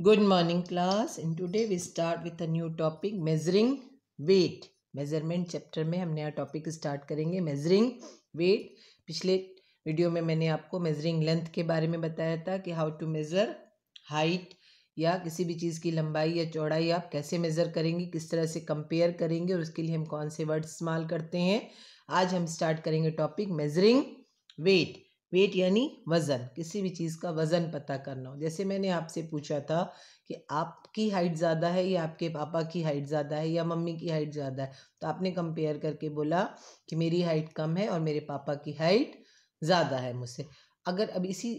good morning class in today we start with a new topic measuring weight measurement chapter में हम नया topic start करेंगे measuring weight पिछले video में मैंने आपको मेजरिंग लेंथ के बारे में बताया था कि हाउ टू मेज़र हाइट या किसी भी चीज़ की लंबाई या चौड़ाई आप कैसे मेज़र करेंगे किस तरह से कंपेयर करेंगे और उसके लिए हम कौन से वर्ड इस्तेमाल करते हैं आज हम स्टार्ट करेंगे टॉपिक मेजरिंग वेट वेट यानी वज़न किसी भी चीज़ का वज़न पता करना हो जैसे मैंने आपसे पूछा था कि आपकी हाइट ज़्यादा है या आपके पापा की हाइट ज़्यादा है या मम्मी की हाइट ज़्यादा है तो आपने कंपेयर करके बोला कि मेरी हाइट कम है और मेरे पापा की हाइट ज़्यादा है मुझसे अगर अब इसी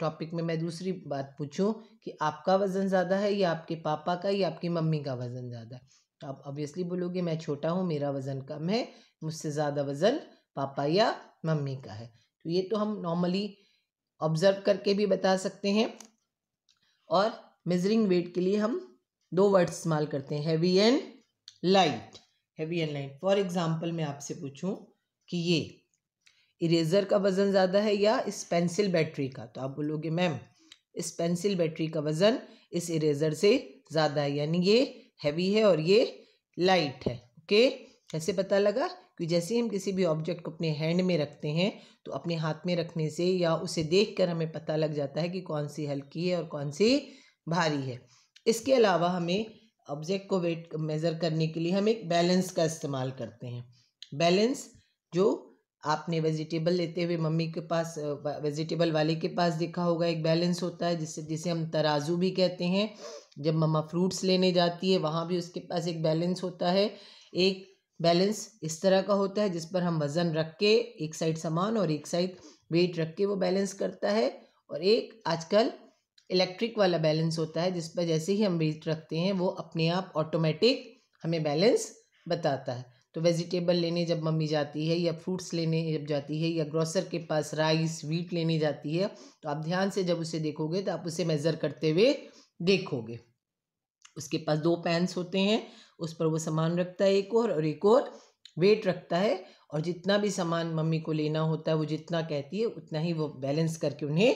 टॉपिक में मैं दूसरी बात पूछूं कि आपका वज़न ज़्यादा है या आपके पापा का या आपकी मम्मी का वज़न ज़्यादा है तो आप ऑब्वियसली बोलोगे मैं छोटा हूँ मेरा वज़न कम है मुझसे ज़्यादा वज़न पापा या मम्मी का है तो ये तो हम नॉर्मली ऑब्जर्व करके भी बता सकते हैं और मेजरिंग वेट के लिए हम दो वर्ड इस्तेमाल करते हैं heavy and light heavy and light for example मैं आपसे पूछूं कि ये इरेजर का वज़न ज़्यादा है या इस पेंसिल बैटरी का तो आप बोलोगे मैम इस पेंसिल बैटरी का वज़न इस इरेजर से ज़्यादा है यानी ये हैवी है और ये लाइट है ओके कैसे पता लगा कि जैसे हम किसी भी ऑब्जेक्ट को अपने हैंड में रखते हैं तो अपने हाथ में रखने से या उसे देखकर हमें पता लग जाता है कि कौन सी हल्की है और कौन सी भारी है इसके अलावा हमें ऑब्जेक्ट को वेट मेज़र करने के लिए हम एक बैलेंस का इस्तेमाल करते हैं बैलेंस जो आपने वेजिटेबल लेते हुए मम्मी के पास वेजिटेबल वाले के पास देखा होगा एक बैलेंस होता है जिससे जिसे हम तराजू भी कहते हैं जब मम्मा फ्रूट्स लेने जाती है वहाँ भी उसके पास एक बैलेंस होता है एक बैलेंस इस तरह का होता है जिस पर हम वज़न रख के एक साइड सामान और एक साइड वेट रख के वो बैलेंस करता है और एक आजकल इलेक्ट्रिक वाला बैलेंस होता है जिस पर जैसे ही हम वेट रखते हैं वो अपने आप ऑटोमेटिक हमें बैलेंस बताता है तो वेजिटेबल लेने जब मम्मी जाती है या फ्रूट्स लेने जब जाती है या ग्रोसर के पास राइस वीट लेने जाती है तो आप ध्यान से जब उसे देखोगे तो आप उसे मेज़र करते हुए देखोगे उसके पास दो पैंस होते हैं उस पर वो सामान रखता है एक और और एक और वेट रखता है और जितना भी सामान मम्मी को लेना होता है वो जितना कहती है उतना ही वो बैलेंस करके उन्हें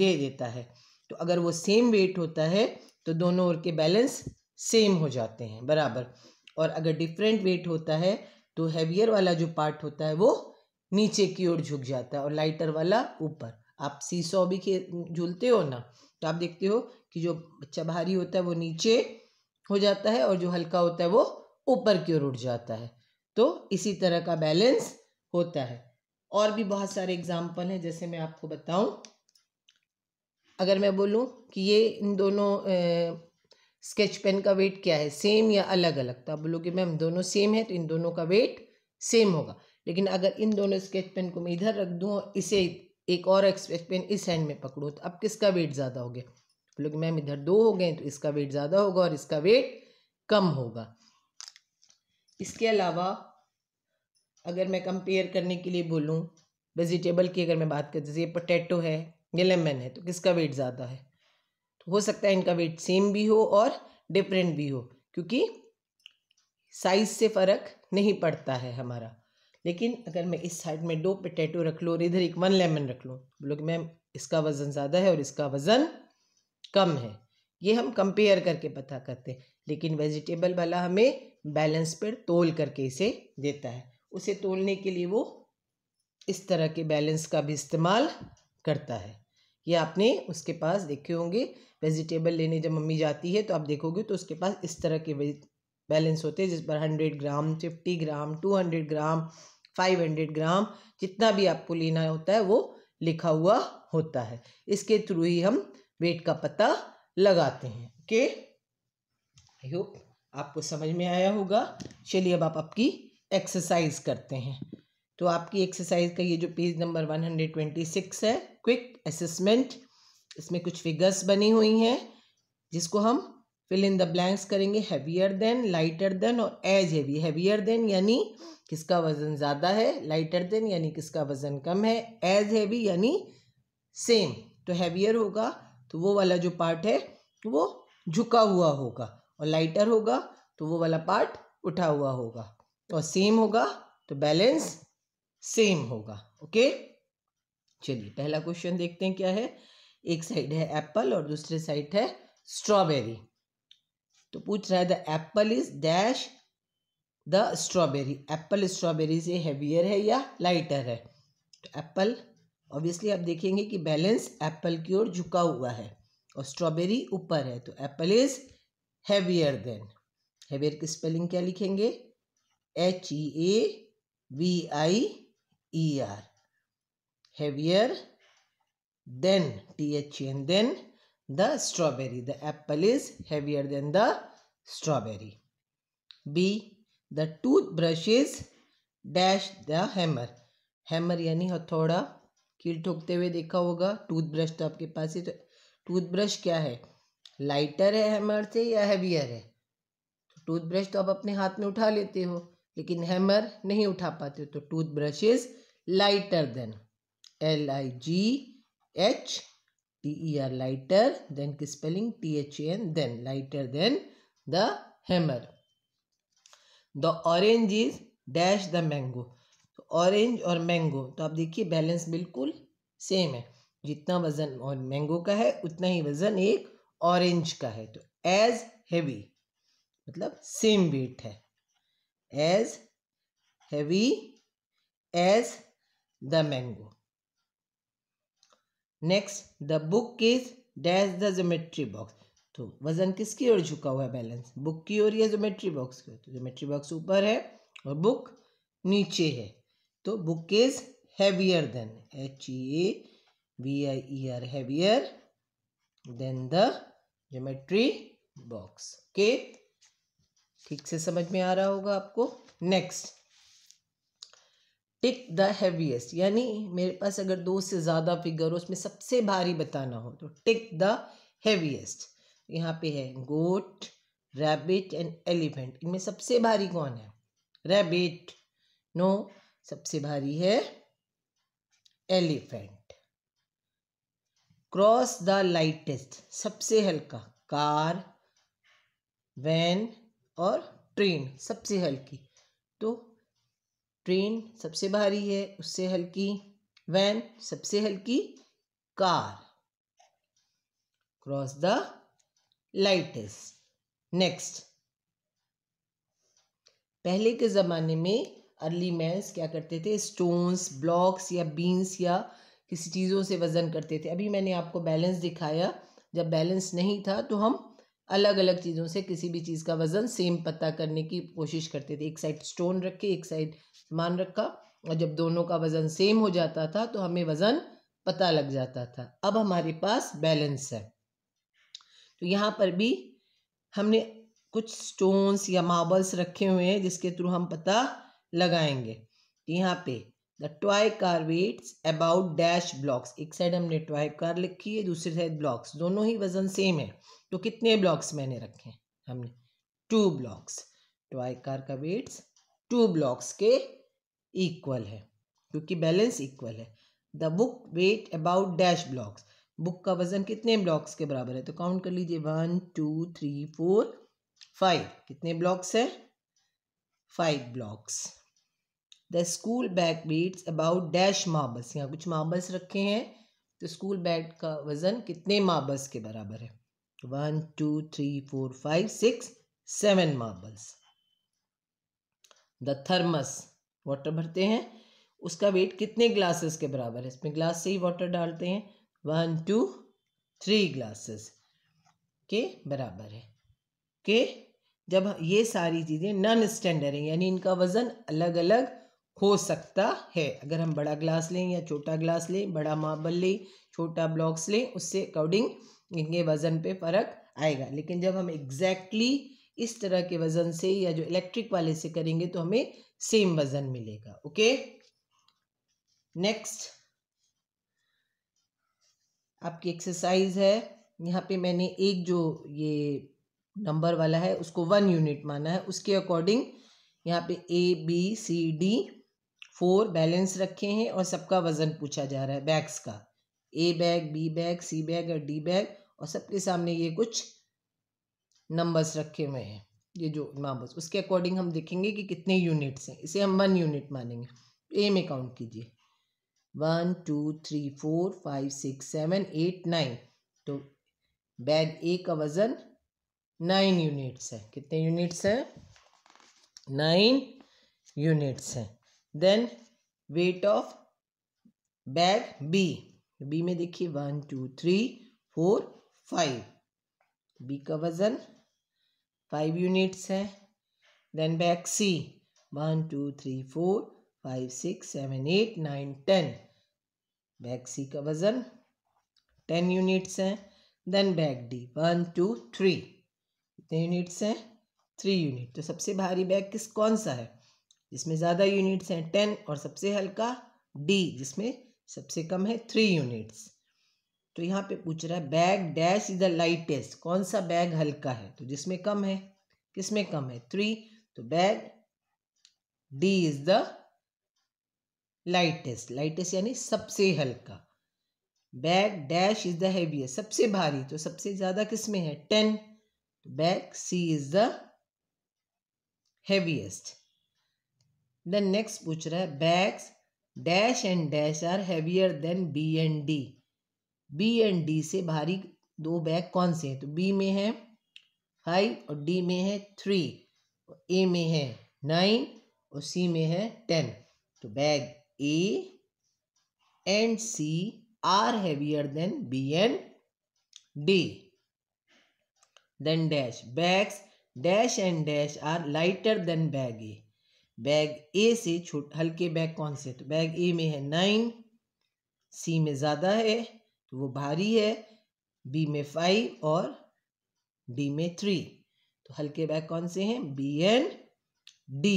दे देता है तो अगर वो सेम वेट होता है तो दोनों ओर के बैलेंस सेम हो जाते हैं बराबर और अगर डिफरेंट वेट होता है तो हैवियर वाला जो पार्ट होता है वो नीचे की ओर झुक जाता है और लाइटर वाला ऊपर आप सीसॉ भी झूलते हो ना तो आप देखते हो कि जो बच्चा भारी होता है वो नीचे हो जाता है और जो हल्का होता है वो ऊपर की ओर उठ जाता है तो इसी तरह का बैलेंस होता है और भी बहुत सारे एग्जाम्पल हैं जैसे मैं आपको बताऊं अगर मैं बोलूं कि ये इन दोनों ए, स्केच पेन का वेट क्या है सेम या अलग अलग तो आप बोलोगे मैम दोनों सेम है तो इन दोनों का वेट सेम होगा लेकिन अगर इन दोनों स्केच पेन को मैं इधर रख दूँ और इसे एक और स्केच पेन इस हैंड में पकड़ूँ तो अब किसका वेट ज़्यादा हो गया लोग मैम इधर दो हो गए तो इसका वेट ज़्यादा होगा और इसका वेट कम होगा इसके अलावा अगर मैं कंपेयर करने के लिए बोलूँ वेजिटेबल की अगर मैं बात करती जैसे ये पोटैटो है ये लेमन है तो किसका वेट ज़्यादा है तो हो सकता है इनका वेट सेम भी हो और डिफरेंट भी हो क्योंकि साइज़ से फ़र्क नहीं पड़ता है हमारा लेकिन अगर मैं इस साइड में दो पोटैटो रख लूँ और इधर एक वन लेमन रख लूँ बोलो कि मैम इसका वज़न ज़्यादा है और इसका वज़न कम है ये हम कंपेयर करके पता करते हैं लेकिन वेजिटेबल वाला हमें बैलेंस पेड़ तोल करके इसे देता है उसे तोलने के लिए वो इस तरह के बैलेंस का भी इस्तेमाल करता है ये आपने उसके पास देखे होंगे वेजिटेबल लेने जब मम्मी जाती है तो आप देखोगे तो उसके पास इस तरह के बैलेंस होते हैं जिस पर hundred gram fifty gram two hundred gram five hundred gram जितना भी आपको लेना होता है वो लिखा हुआ होता है इसके थ्रू ही हम वेट का पता लगाते हैं ओके आई होप आपको समझ में आया होगा चलिए अब आप आपकी एक्सरसाइज करते हैं तो आपकी एक्सरसाइज का ये जो page number one hundred twenty six है क्विक असेसमेंट इसमें कुछ फिगर्स बनी हुई हैं जिसको हम फिल इन द ब्लैंक्स करेंगे हैवियर देन लाइटर देन और एज हैवी हैवियर देन यानी किसका वज़न ज़्यादा है लाइटर देन यानी किसका वज़न कम है एज हैवी यानी सेम तो हैवियर होगा तो वो वाला जो पार्ट है वो झुका हुआ होगा और लाइटर होगा तो वो वाला पार्ट उठा हुआ होगा और सेम होगा तो बैलेंस सेम होगा ओके चलिए पहला क्वेश्चन देखते हैं क्या है एक साइड है एप्पल और दूसरे साइड है स्ट्रॉबेरी तो पूछ रहा है the apple is dash the strawberry apple strawberry से हैवियर है या लाइटर है तो एप्पल ऑब्वियसली आप देखेंगे कि बैलेंस एप्पल की ओर झुका हुआ है और स्ट्रॉबेरी ऊपर है तो apple is heavier than heavier की स्पेलिंग क्या लिखेंगे H E A V I E R heavier than T H E N then the strawberry the apple is heavier than the strawberry B the tooth brush is dash the hammer hammer यानी हथौड़ा कील ठोकते हुए देखा होगा toothbrush तो आपके पास ही तो toothbrush क्या है लाइटर है हैमर से या हैवियर है तो टूथब्रश तो आप अपने हाथ में उठा लेते हो लेकिन हैमर नहीं उठा पाते तो toothbrush is lighter than L I G H T E R lighter than की spelling T H A N then lighter than the hammer the orange is dash the mango तो ऑरेंज और mango तो आप देखिए balance बिल्कुल same है जितना वजन और मैंगो का है उतना ही वजन एक ऑरेंज का है तो एज हैवी मतलब सेम वेट है as heavy as the mango next the book is dash the geometry box तो वजन किसकी ओर झुका हुआ है बैलेंस बुक की ओर या जोमेट्री बॉक्स की ओर तो जोमेट्री बॉक्स ऊपर है और बुक नीचे है तो book is heavier than H E A V I E R heavier than the geometry box के ठीक से समझ में आ रहा होगा आपको नेक्स्ट टिक द हैवीएस्ट यानी मेरे पास अगर दो से ज़्यादा फिगर हो उसमें सबसे भारी बताना हो तो टिक द हैवीएस्ट यहाँ पे है गोट रैबिट एंड एलिफेंट इनमें सबसे भारी कौन है रैबिट नो सबसे भारी है एलिफेंट क्रॉस द लाइटेस्ट सबसे हल्का कार वैन और ट्रेन सबसे हल्की तो ट्रेन सबसे भारी है उससे हल्की वैन सबसे हल्की car cross the lightest next पहले के ज़माने में अर्ली मैंस क्या करते थे स्टोन्स ब्लॉक्स या बीन्स या किसी चीज़ों से वज़न करते थे अभी मैंने आपको बैलेंस दिखाया जब बैलेंस नहीं था तो हम अलग अलग चीज़ों से किसी भी चीज़ का वज़न सेम पता करने की कोशिश करते थे एक साइड स्टोन रखे एक साइड मान रखा और जब दोनों का वज़न सेम हो जाता था तो हमें वज़न पता लग जाता था अब हमारे पास बैलेंस है तो यहाँ पर भी हमने कुछ स्टोन्स या मार्बल्स रखे हुए हैं जिसके थ्रू हम पता लगाएंगे यहाँ पे the toy car weights about dash blocks एक साइड हमने टॉय कार लिखी है दूसरी साइड ब्लॉक्स दोनों ही वजन सेम है तो कितने ब्लॉक्स मैंने रखे हैं हमने टू ब्लॉक्स टॉय कार का वेट्स टू ब्लॉक्स के इक्वल है क्योंकि बैलेंस इक्वल है the book weight about dash blocks book का वजन कितने ब्लॉक्स के बराबर है तो काउंट कर लीजिए one two three four five कितने ब्लॉक्स है five blocks the school bag weights about dash marbles यहाँ कुछ मार्बल्स रखे हैं तो स्कूल बैग का वज़न कितने मार्बल्स के बराबर है one two three four five six seven marbles the thermos water भरते हैं उसका वेट कितने ग्लासेस के बराबर है इसमें ग्लास से ही वाटर डालते हैं वन टू थ्री ग्लासेस के बराबर है के जब ये सारी चीज़ें नॉन स्टैंडर्ड हैं यानी इनका वज़न अलग अलग हो सकता है अगर हम बड़ा ग्लास लें या छोटा ग्लास लें बड़ा मार्बल लें छोटा ब्लॉक्स लें उससे अकॉर्डिंग इनके वज़न पे फ़र्क आएगा लेकिन जब हम एग्जैक्टली exactly इस तरह के वज़न से या जो इलेक्ट्रिक वाले से करेंगे तो हमें सेम वज़न मिलेगा ओके नेक्स्ट आपकी एक्सरसाइज है यहाँ पे मैंने एक जो ये नंबर वाला है उसको वन यूनिट माना है उसके अकॉर्डिंग यहाँ पे A B C D four balance रखे हैं और सबका वज़न पूछा जा रहा है बैग्स का A bag B bag C bag और डी बैग और सबके सामने ये कुछ नंबर्स रखे हुए हैं ये जो नंबर्स उसके अकॉर्डिंग हम देखेंगे कि कितने यूनिट्स हैं इसे हम वन यूनिट मानेंगे ए में काउंट कीजिए one two three four five six seven eight nine तो बैग ए का वज़न नाइन यूनिट्स है कितने यूनिट्स हैं नाइन यूनिट्स हैं then weight of bag B B में देखिए one two three four five B का वजन फाइव यूनिट्स है then bag C one two three four five six seven eight nine ten bag C का वजन ten units हैं then bag D one two three कितने units हैं three unit तो सबसे भारी बैग किस कौन सा है जिसमें ज़्यादा यूनिट्स हैं टेन और सबसे हल्का डी जिसमें सबसे कम है थ्री यूनिट्स तो यहाँ पे पूछ रहा है bag dash is the lightest कौन सा बैग हल्का है तो जिसमें कम है किसमें कम है थ्री तो bag D is the lightest lightest यानी सबसे हल्का bag dash is the heaviest सबसे भारी तो सबसे ज़्यादा किसमें है ten bag C is the heaviest then next पूछ रहा है bags dash and dash are heavier than B and D B and D से भारी दो बैग कौन से हैं तो बी में है फाइव और डी में है थ्री और ए में है नाइन और सी में है टेन तो bag A and C are heavier than B and D then dash bags dash and dash are lighter than bag A bag A से छोट हल्के बैग कौन से तो बैग ए में है नाइन सी में ज़्यादा है तो वो भारी है बी में फाइव और डी में थ्री तो हल्के बैग कौन से हैं B and D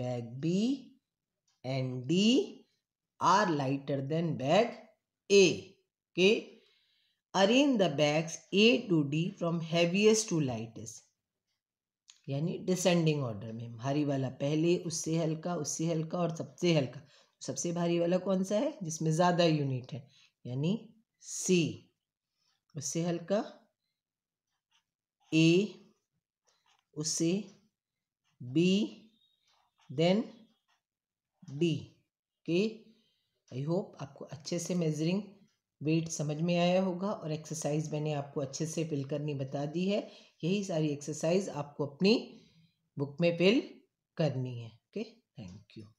bag B and D are lighter than bag A के arrange the bags A to D from heaviest to lightest यानी डिसेंडिंग ऑर्डर में भारी वाला पहले उससे हल्का उससे हल्का और सबसे हल्का सबसे भारी वाला कौन सा है जिसमें ज़्यादा यूनिट है यानी सी उससे हल्का ए उससे बी देन डी के आई होप आपको अच्छे से मेजरिंग वेट समझ में आया होगा और एक्सरसाइज मैंने आपको अच्छे से फिल करनी बता दी है यही सारी एक्सरसाइज आपको अपनी बुक में फिल करनी है ओके थैंक यू